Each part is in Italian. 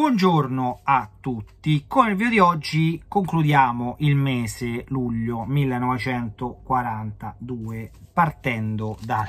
Buongiorno a tutti, con il video di oggi concludiamo il mese luglio 1942 partendo dal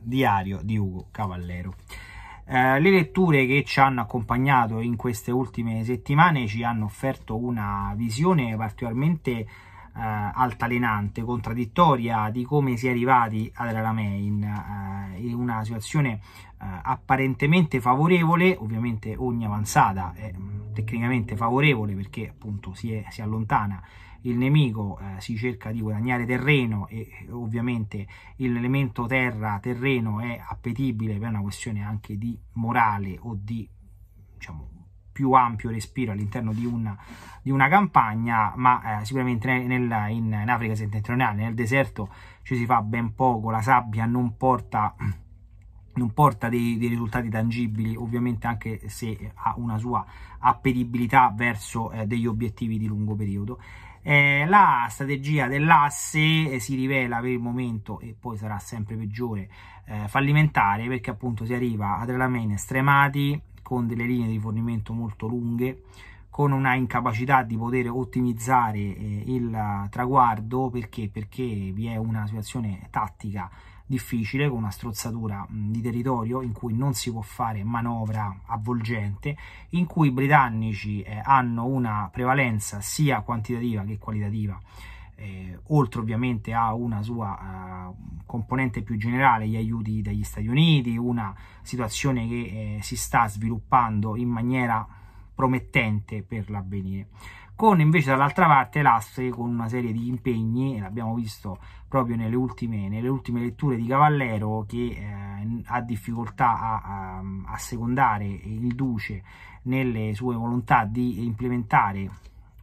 diario di Ugo Cavallero. Eh, le letture che ci hanno accompagnato in queste ultime settimane ci hanno offerto una visione particolarmente eh, altalenante, contraddittoria di come si è arrivati ad Aramei in, eh, in una situazione eh, apparentemente favorevole, ovviamente ogni avanzata è mm, tecnicamente favorevole perché appunto si, è, si allontana il nemico, eh, si cerca di guadagnare terreno e ovviamente l'elemento terra-terreno è appetibile per una questione anche di morale o di diciamo, più ampio respiro all'interno di una, di una campagna, ma eh, sicuramente nel, in, in Africa settentrionale, nel deserto, ci si fa ben poco, la sabbia non porta non porta dei, dei, risultati tangibili, ovviamente anche se ha una sua appetibilità verso eh, degli obiettivi di lungo periodo. Eh, la strategia dell'asse eh, si rivela per il momento e poi sarà sempre peggiore eh, fallimentare perché appunto si arriva ad elementi stremati con delle linee di fornimento molto lunghe, con una incapacità di poter ottimizzare eh, il traguardo perché? perché vi è una situazione tattica difficile con una strozzatura mh, di territorio in cui non si può fare manovra avvolgente in cui i britannici eh, hanno una prevalenza sia quantitativa che qualitativa eh, oltre ovviamente a una sua uh, componente più generale, gli aiuti dagli Stati Uniti, una situazione che eh, si sta sviluppando in maniera promettente per l'avvenire. Con invece dall'altra parte l'Astri con una serie di impegni, l'abbiamo visto proprio nelle ultime, nelle ultime, letture di Cavallero, che eh, ha difficoltà a, a, a secondare il Duce nelle sue volontà di implementare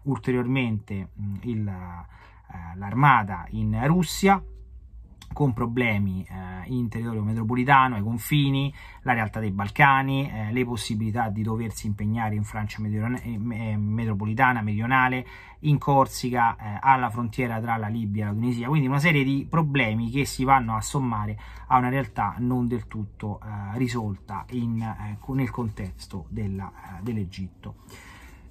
ulteriormente mh, mm, il eh, l'armata in Russia con problemi eh, in territorio metropolitano, ai confini, la realtà dei Balcani, eh, le possibilità di doversi impegnare in Francia eh, eh, metropolitana, meridionale, in Corsica, eh, alla frontiera tra la Libia e la Tunisia, quindi una serie di problemi che si vanno a sommare a una realtà non del tutto risolta in, nel contesto dell'Egitto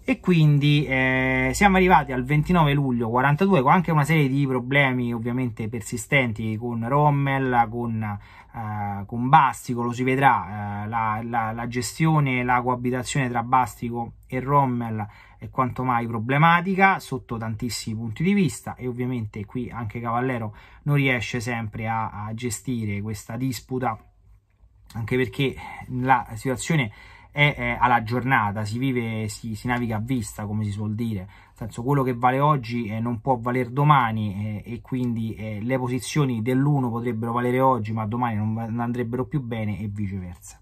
e quindi eh, siamo arrivati al 29 luglio 42 con anche una serie di problemi ovviamente persistenti con Rommel, con, eh, con Bastico, lo si vedrà, eh, la, la, la, gestione, la coabitazione tra Bastico e Rommel è quanto mai problematica sotto tantissimi punti di vista e ovviamente qui anche Cavallero non riesce sempre a, a gestire questa disputa anche perché la situazione è è, è alla giornata, si vive, si, si, naviga a vista, come si suol dire. Nel senso, quello che vale oggi eh, non può valere domani eh, e quindi eh, le posizioni dell'uno potrebbero valere oggi, ma domani non, non andrebbero più bene e viceversa.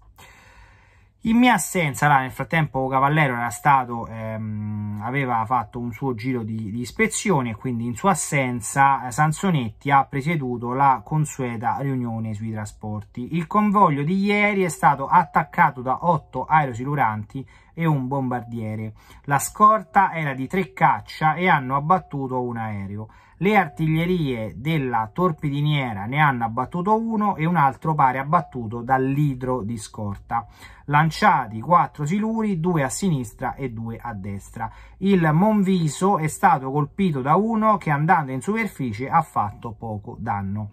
In mia assenza, là, nel frattempo Cavallero era stato, ehm, aveva fatto un suo giro di, di ispezione e quindi in sua assenza eh, Sansonetti ha presieduto la consueta riunione sui trasporti. Il convoglio di ieri è stato attaccato da otto aerosiluranti e un bombardiere. La scorta era di tre caccia e hanno abbattuto un aereo. Le artiglierie della torpediniera ne hanno abbattuto uno e un altro pare abbattuto dall'idro di scorta. Lanciati quattro siluri, due a sinistra e due a destra. Il Monviso è stato colpito da uno che andando in superficie ha fatto poco danno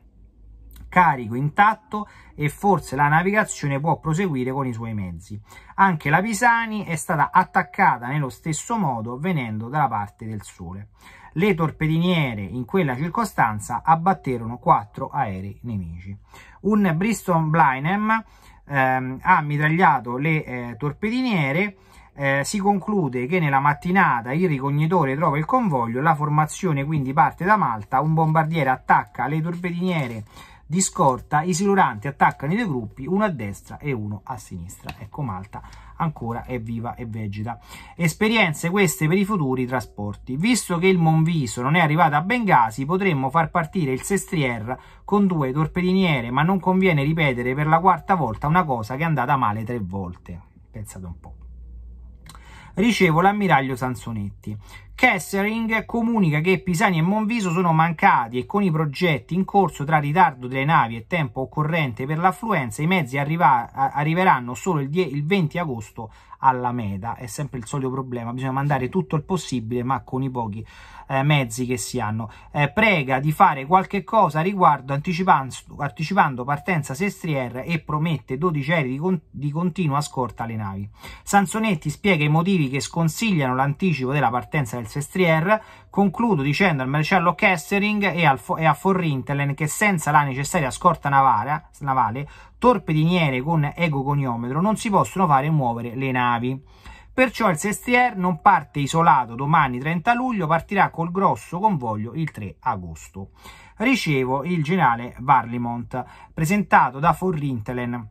carico intatto e forse la navigazione può proseguire con i suoi mezzi. Anche la Pisani è stata attaccata nello stesso modo venendo dalla parte del sole. Le torpediniere in quella circostanza abbatterono quattro aerei nemici. Un Bristol Blinem ehm, ha mitragliato le eh, torpediniere eh, si conclude che nella mattinata il ricognitore trova il convoglio, la formazione quindi parte da Malta, un bombardiere attacca le torpediniere di scorta, i siluranti attaccano i due gruppi, uno a destra e uno a sinistra. Ecco Malta ancora è viva e vegeta. Esperienze queste per i futuri trasporti. Visto che il Monviso non è arrivato a Bengasi, potremmo far partire il Sestrier con due torpediniere, ma non conviene ripetere per la quarta volta una cosa che è andata male tre volte. Pensate un po' ricevo l'ammiraglio Sansonetti. Kessering comunica che Pisani e Monviso sono mancati e con i progetti in corso tra ritardo delle navi e tempo occorrente per l'affluenza i mezzi arriva, arriveranno solo il, 10, il 20 agosto alla meta. È sempre il solito problema, bisogna mandare tutto il possibile ma con i pochi eh, mezzi che si hanno. Eh, prega di fare qualche cosa riguardo anticipando, anticipando partenza Sestriere e promette 12 aerei di, con, di continua scorta alle navi. Sansonetti spiega i motivi che sconsigliano l'anticipo della partenza del Sestrier, concludo dicendo al maresciallo Kessering e, al, e a Forrintelen che senza la necessaria scorta navale, navale torpediniere con egogoniometro non si possono fare muovere le navi. Perciò il Sestrier non parte isolato domani 30 luglio, partirà col grosso convoglio il 3 agosto. Ricevo il generale Varlimont, presentato da Forrintelen.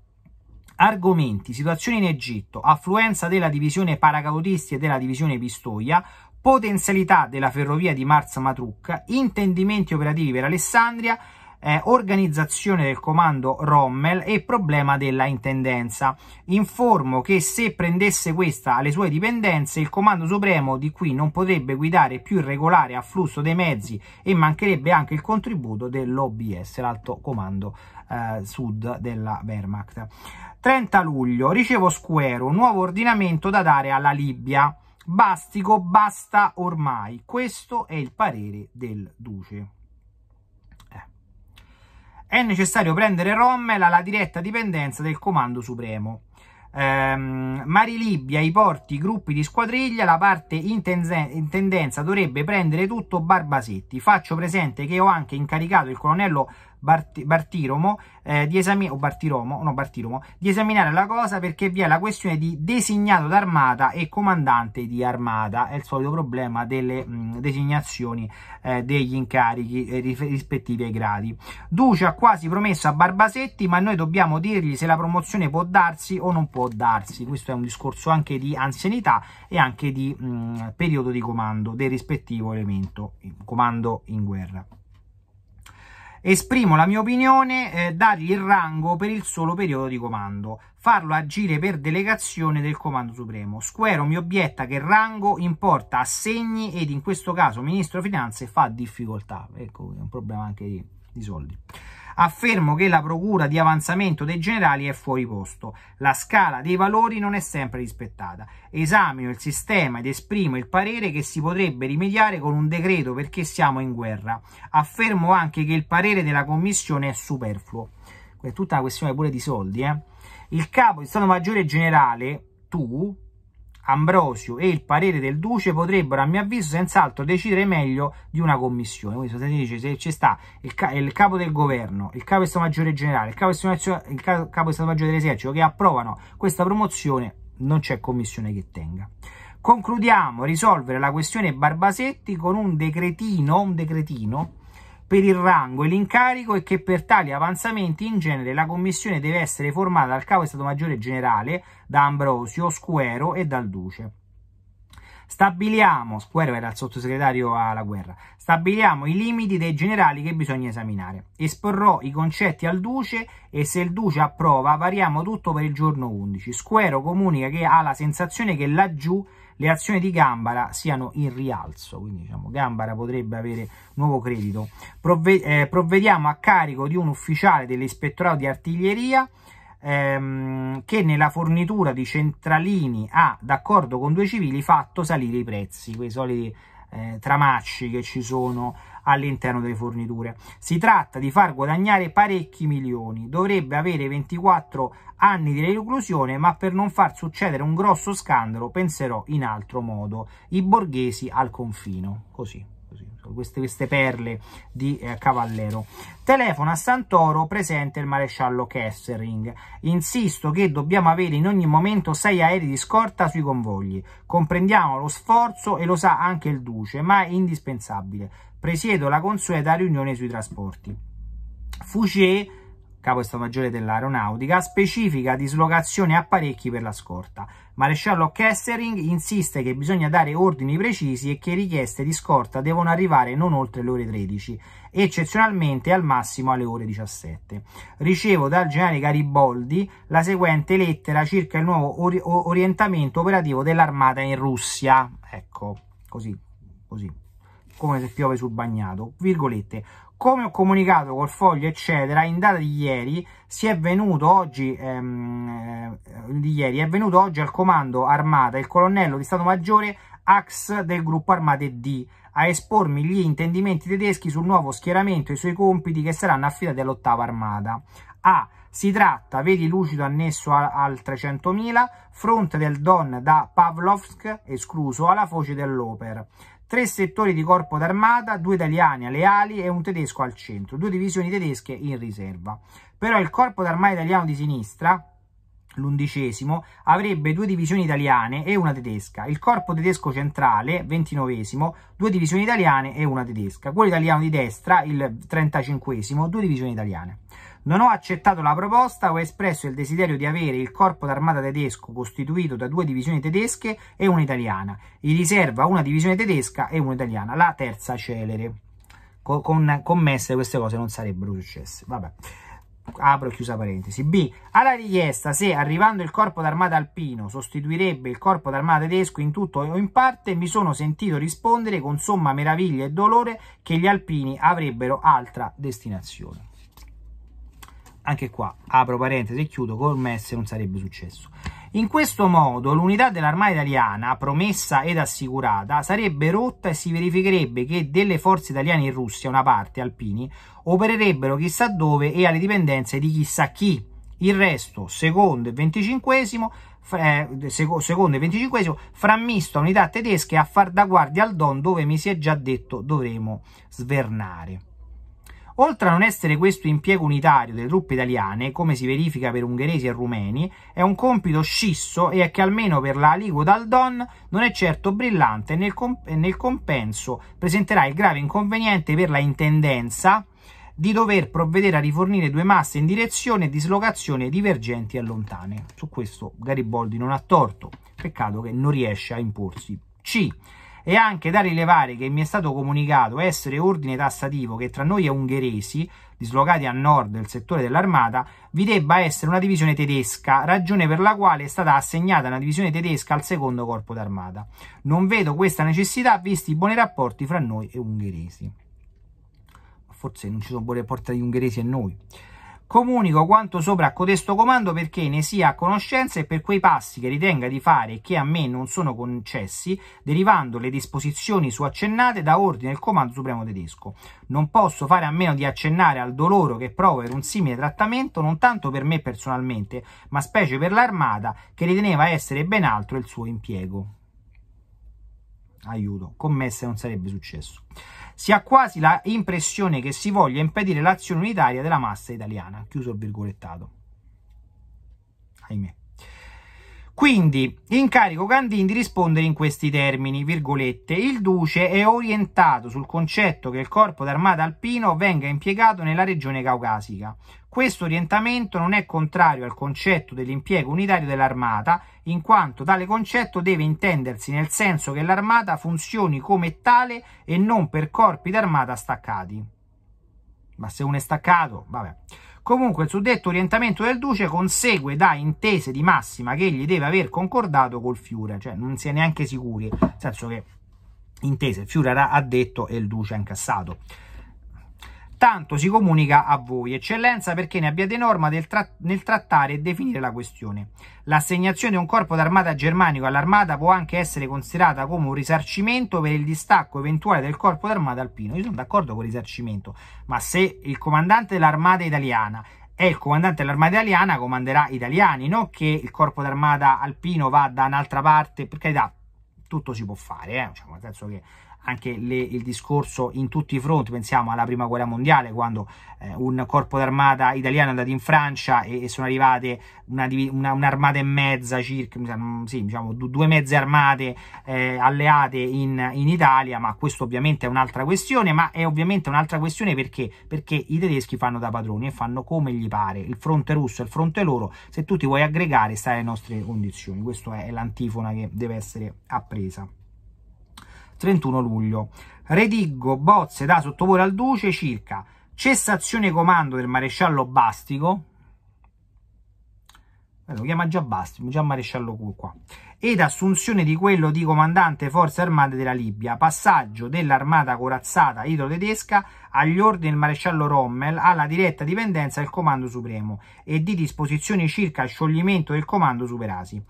Argomenti, situazione in Egitto, affluenza della divisione paracautisti e della divisione Pistoia, potenzialità della ferrovia di Marsa Matrucca, intendimenti operativi per Alessandria, eh, organizzazione del comando Rommel e problema della intendenza. Informo che se prendesse questa alle sue dipendenze, il comando supremo di qui non potrebbe guidare più il regolare afflusso dei mezzi e mancherebbe anche il contributo dell'OBS, l'alto comando eh, sud della Wehrmacht. 30 luglio ricevo Squero, nuovo ordinamento da dare alla Libia. Bastico basta ormai, questo è il parere del Duce. Eh. È necessario prendere Rommel alla diretta dipendenza del Comando Supremo. Um, ehm, Mari Libia, i porti, i gruppi di squadriglia, la parte in, tendenza dovrebbe prendere tutto Barbasetti. Faccio presente che ho anche incaricato il colonnello Bart Bartiromo, eh, di, esami Bartiromo, no, Bartiromo, di esaminare la cosa perché vi è la questione di designato d'armata e comandante di armata. È il solito problema delle mh, designazioni eh, degli incarichi eh, rispettivi ai gradi. Duce ha quasi promesso a Barbasetti, ma noi dobbiamo dirgli se la promozione può darsi o non può darsi. Questo è un discorso anche di anzianità e anche di mh, periodo di comando del rispettivo elemento, comando in guerra esprimo la mia opinione, eh, dargli il rango per il solo periodo di comando, farlo agire per delegazione del Comando Supremo. Squero mi obietta che rango importa assegni ed in questo caso Ministro Finanze fa difficoltà. Ecco, è un problema anche di, di soldi affermo che la procura di avanzamento dei generali è fuori posto. La scala dei valori non è sempre rispettata. Esamino il sistema ed esprimo il parere che si potrebbe rimediare con un decreto perché siamo in guerra. Affermo anche che il parere della commissione è superfluo. È tutta una questione pure di soldi, eh? Il capo di Stato Maggiore Generale, tu, Ambrosio e il parere del Duce potrebbero a mio avviso senz'altro decidere meglio di una commissione. Quindi sostanzialmente se ci sta il, ca il, capo del governo, il capo del Stato Maggiore Generale, il capo del, il capo del Stato Maggiore dell'Esercito che approvano questa promozione, non c'è commissione che tenga. Concludiamo risolvere la questione Barbasetti con un decretino, un decretino per il rango e l'incarico e che per tali avanzamenti in genere la commissione deve essere formata dal capo di Stato Maggiore Generale, da Ambrosio, Squero e dal Duce. Stabiliamo, Squero era il sottosegretario alla guerra, stabiliamo i limiti dei generali che bisogna esaminare. Esporrò i concetti al duce e se il duce approva variamo tutto per il giorno 11. Squero comunica che ha la sensazione che laggiù le azioni di Gambara siano in rialzo, quindi diciamo Gambara potrebbe avere nuovo credito. Provve eh, provvediamo a carico di un ufficiale dell'ispettorato di artiglieria ehm, che nella fornitura di centralini ha, d'accordo con due civili, fatto salire i prezzi, quei soliti eh, tramacci che ci sono all'interno delle forniture. Si tratta di far guadagnare parecchi milioni, dovrebbe avere 24 anni di reclusione, ma per non far succedere un grosso scandalo penserò in altro modo. I borghesi al confino, così. queste, queste, perle di eh, Cavallero telefona a Santoro presente il maresciallo Kessering. Insisto che dobbiamo avere in ogni momento sei aerei di scorta sui convogli. Comprendiamo lo sforzo e lo sa anche il duce, ma è indispensabile presiedo la consueta riunione sui trasporti. Fouché, capo stato maggiore dell'aeronautica, specifica dislocazione apparecchi per la scorta. Maresciallo Kessering insiste che bisogna dare ordini precisi e che richieste di scorta devono arrivare non oltre le ore 13, eccezionalmente al massimo alle ore 17. Ricevo dal generale Gariboldi la seguente lettera circa il nuovo or orientamento operativo dell'armata in Russia. Ecco, così, così come se piove sul bagnato, virgolette. Come ho comunicato col foglio, eccetera, in data di ieri si è venuto oggi, ehm, eh, di ieri, è venuto oggi al comando armata il colonnello di Stato Maggiore Ax del gruppo Armate D a espormi gli intendimenti tedeschi sul nuovo schieramento e i suoi compiti che saranno affidati all'ottava armata. A. Si tratta, vedi lucido annesso a, al 300.000, fronte del Don da Pavlovsk, escluso, alla foce dell'Oper. Tre settori di corpo d'armata, due italiani alle ali e un tedesco al centro, due divisioni tedesche in riserva. Però il corpo d'armata italiano di sinistra, l'undicesimo, avrebbe due divisioni italiane e una tedesca, il corpo tedesco centrale, ventinovesimo, due divisioni italiane e una tedesca, quello italiano di destra, il trentacinquesimo, due divisioni italiane. Non ho accettato la proposta, ho espresso il desiderio di avere il corpo d'armata tedesco costituito da due divisioni tedesche e un'italiana. In riserva una divisione tedesca e una italiana, la terza celere. Con, con, commesse queste cose non sarebbero successe. Vabbè apro chiusa parentesi, B, alla richiesta se arrivando il corpo d'armata alpino sostituirebbe il corpo d'armata tedesco in tutto o in parte, mi sono sentito rispondere con somma meraviglia e dolore che gli alpini avrebbero altra destinazione anche qua apro parentesi e chiudo col messe non sarebbe successo in questo modo l'unità dell'armata italiana promessa ed assicurata sarebbe rotta e si verificherebbe che delle forze italiane in Russia una parte alpini opererebbero chissà dove e alle dipendenze di chissà chi il resto secondo e venticinquesimo eh, secondo e venticinquesimo frammisto a unità tedesche a far da guardia al Don dove mi si è già detto dovremo svernare Oltre a non essere questo impiego unitario delle truppe italiane, come si verifica per ungheresi e rumeni, è un compito scisso e che almeno per la Liquid al Don non è certo brillante e nel, comp nel compenso presenterà il grave inconveniente per la intendenza di dover provvedere a rifornire due masse in direzione e dislocazione divergenti e lontane. Su questo Garibaldi non ha torto, peccato che non riesce a imporsi. C. È anche da rilevare che mi è stato comunicato essere ordine tassativo che tra noi e ungheresi, dislocati a nord del settore dell'armata, vi debba essere una divisione tedesca, ragione per la quale è stata assegnata una divisione tedesca al secondo corpo d'armata. Non vedo questa necessità visti i buoni rapporti fra noi e ungheresi. Forse non ci sono buoni rapporti tra gli ungheresi e noi. Comunico quanto sopra a codesto comando perché ne sia a conoscenza e per quei passi che ritenga di fare e che a me non sono concessi, derivando le disposizioni su accennate da ordine del Comando Supremo tedesco. Non posso fare a meno di accennare al dolore che provo per un simile trattamento, non tanto per me personalmente, ma specie per l'Armata, che riteneva essere ben altro il suo impiego aiuto, con Messe non sarebbe successo. Si ha quasi la impressione che si voglia impedire l'azione unitaria della massa italiana, chiuso il virgolettato. Ahimè. Quindi incarico Gandin di rispondere in questi termini, virgolette, il duce è orientato sul concetto che il corpo d'armata alpino venga impiegato nella regione caucasica. Questo orientamento non è contrario al concetto dell'impiego unitario dell'armata, in quanto tale concetto deve intendersi nel senso che l'armata funzioni come tale e non per corpi d'armata staccati ma se uno è staccato, vabbè. Comunque il suddetto orientamento del duce consegue da intese di massima che egli deve aver concordato col Fiore, cioè non si è neanche sicuri, nel senso che intese, il Fiure ha detto e il duce ha incassato tanto si comunica a voi, eccellenza, perché ne abbiate norma tra nel trattare e definire la questione. L'assegnazione di un corpo d'armata germanico all'armata può anche essere considerata come un risarcimento per il distacco eventuale del corpo d'armata alpino. Io sono d'accordo con il risarcimento, ma se il comandante dell'armata italiana è il comandante dell'armata italiana, comanderà italiani, non che il corpo d'armata alpino va da un'altra parte, per carità, tutto si può fare, eh? cioè, nel senso che anche le, il discorso in tutti i fronti, pensiamo alla prima guerra mondiale quando eh, un corpo d'armata italiano è andato in Francia e, e sono arrivate un'armata una, un e mezza circa, mm, sì, diciamo due mezze armate eh, alleate in, in, Italia, ma questo ovviamente è un'altra questione, ma è ovviamente un'altra questione perché? Perché i tedeschi fanno da padroni e fanno come gli pare, il fronte russo è il fronte loro, se tu ti vuoi aggregare stai alle nostre condizioni, questa è l'antifona che deve essere appresa. 31 luglio. Rediggo bozze da sottoporre al duce circa cessazione comando del maresciallo Bastico, eh, lo chiama già Bastico, già maresciallo qua, ed assunzione di quello di comandante forze armate della Libia, passaggio dell'armata corazzata idrotedesca agli ordini del maresciallo Rommel alla diretta dipendenza del comando supremo e di disposizioni circa scioglimento del comando superasi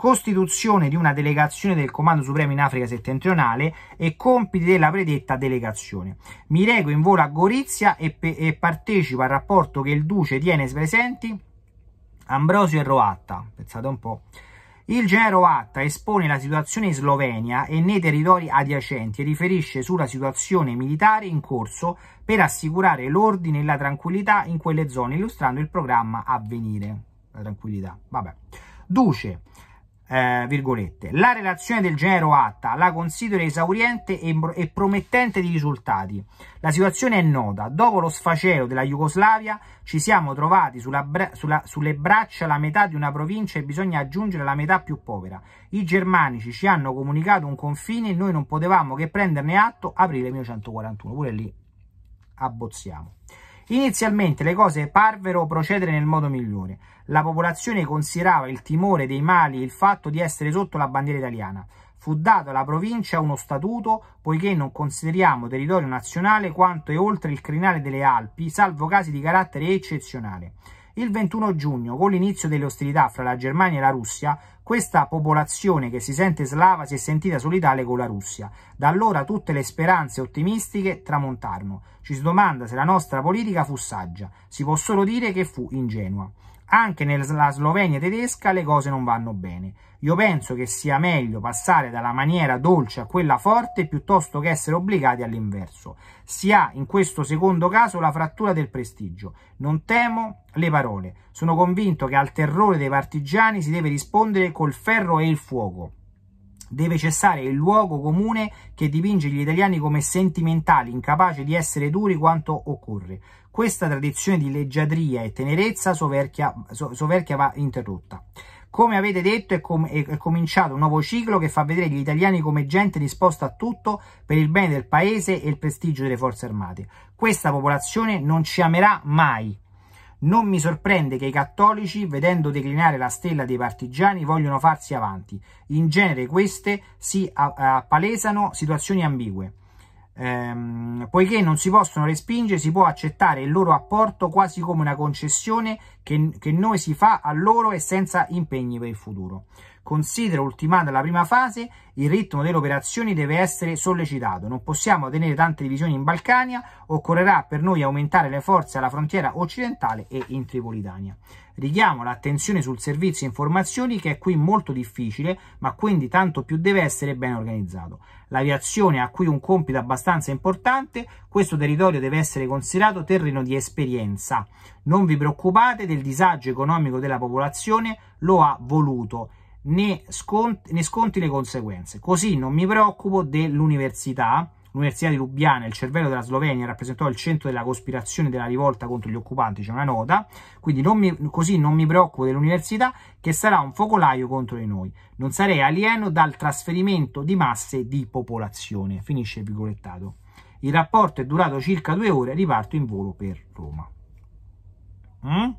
costituzione di una delegazione del Comando Supremo in Africa settentrionale e compiti della predetta delegazione. Mi reco in volo a Gorizia e, e partecipo al rapporto che il duce tiene presenti Ambrosio e Roatta. Pensate un po'. Il genere Roatta espone la situazione in Slovenia e nei territori adiacenti e riferisce sulla situazione militare in corso per assicurare l'ordine e la tranquillità in quelle zone, illustrando il programma Avvenire. La tranquillità, vabbè. Duce, eh, virgolette, la relazione del genero Atta la considero esauriente e, e, promettente di risultati. La situazione è nota. Dopo lo sfacelo della Jugoslavia ci siamo trovati sulla bra sulla, sulle braccia la metà di una provincia e bisogna aggiungere la metà più povera. I germanici ci hanno comunicato un confine e noi non potevamo che prenderne atto aprile 1941. Pure lì abbozziamo. Inizialmente le cose parvero procedere nel modo migliore. La popolazione considerava il timore dei mali il fatto di essere sotto la bandiera italiana. Fu dato alla provincia uno statuto, poiché non consideriamo territorio nazionale quanto è oltre il crinale delle Alpi, salvo casi di carattere eccezionale. Il 21 giugno, con l'inizio delle ostilità fra la Germania e la Russia, questa popolazione che si sente slava si è sentita solidale con la Russia. Da allora tutte le speranze ottimistiche tramontarono. Ci si domanda se la nostra politica fu saggia. Si può solo dire che fu ingenua. Anche nella Slovenia tedesca le cose non vanno bene. Io penso che sia meglio passare dalla maniera dolce a quella forte piuttosto che essere obbligati all'inverso. Si ha in questo secondo caso la frattura del prestigio. Non temo le parole. Sono convinto che al terrore dei partigiani si deve rispondere col ferro e il fuoco. Deve cessare il luogo comune che dipinge gli italiani come sentimentali, incapaci di essere duri quanto occorre. Questa tradizione di leggiadria e tenerezza soverchia, so, soverchia va interrotta. Come avete detto è, com è, cominciato un nuovo ciclo che fa vedere gli italiani come gente disposta a tutto per il bene del paese e il prestigio delle forze armate. Questa popolazione non ci amerà mai, non mi sorprende che i cattolici, vedendo declinare la stella dei partigiani, vogliono farsi avanti. In genere queste si appalesano situazioni ambigue. Ehm, poiché non si possono respingere, si può accettare il loro apporto quasi come una concessione che, che noi si fa a loro e senza impegni per il futuro considera ultimata la prima fase, il ritmo delle operazioni deve essere sollecitato. Non possiamo tenere tante divisioni in Balcania, occorrerà per noi aumentare le forze alla frontiera occidentale e in Tripolitania. Richiamo l'attenzione sul servizio informazioni che è qui molto difficile, ma quindi tanto più deve essere ben organizzato. L'aviazione ha qui un compito abbastanza importante, questo territorio deve essere considerato terreno di esperienza. Non vi preoccupate del disagio economico della popolazione, lo ha voluto ne sconti, ne sconti le conseguenze. Così non mi preoccupo dell'università. L'Università di Lubiana, il cervello della Slovenia, rappresentò il centro della cospirazione della rivolta contro gli occupanti, c'è una nota, quindi non mi, così non mi preoccupo dell'università che sarà un focolaio contro di noi. Non sarei alieno dal trasferimento di masse di popolazione. Finisce il virgolettato. Il rapporto è durato circa due ore, riparto in volo per Roma. Mm?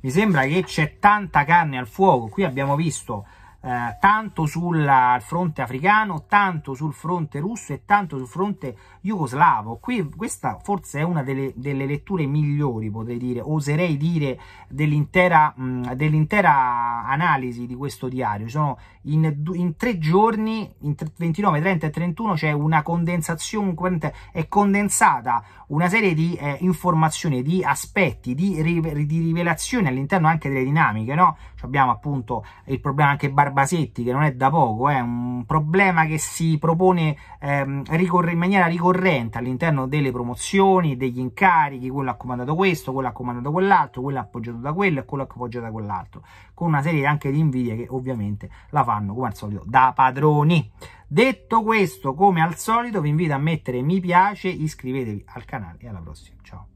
mi sembra che c'è tanta carne al fuoco qui abbiamo visto eh, tanto sul fronte africano, tanto sul fronte russo e tanto sul fronte jugoslavo. Qui, questa forse è una delle, delle letture migliori, potrei dire, oserei dire, dell'intera, dell analisi di questo diario. Sono in, in tre giorni, in 29, 30 e 31, c'è una condensazione, è condensata una serie di eh, informazioni, di aspetti, di, di rivelazioni all'interno anche delle dinamiche, no? abbiamo appunto il problema anche barbaro Basetti, che non è da poco, è un problema che si propone ehm, in maniera ricorrente all'interno delle promozioni, degli incarichi, quello ha comandato questo, quello ha comandato quell'altro, quello ha appoggiato da quello e quello ha appoggiato da quell'altro, con una serie anche di invidie che ovviamente la fanno, come al solito, da padroni. Detto questo, come al solito, vi invito a mettere mi piace, iscrivetevi al canale e alla prossima. Ciao!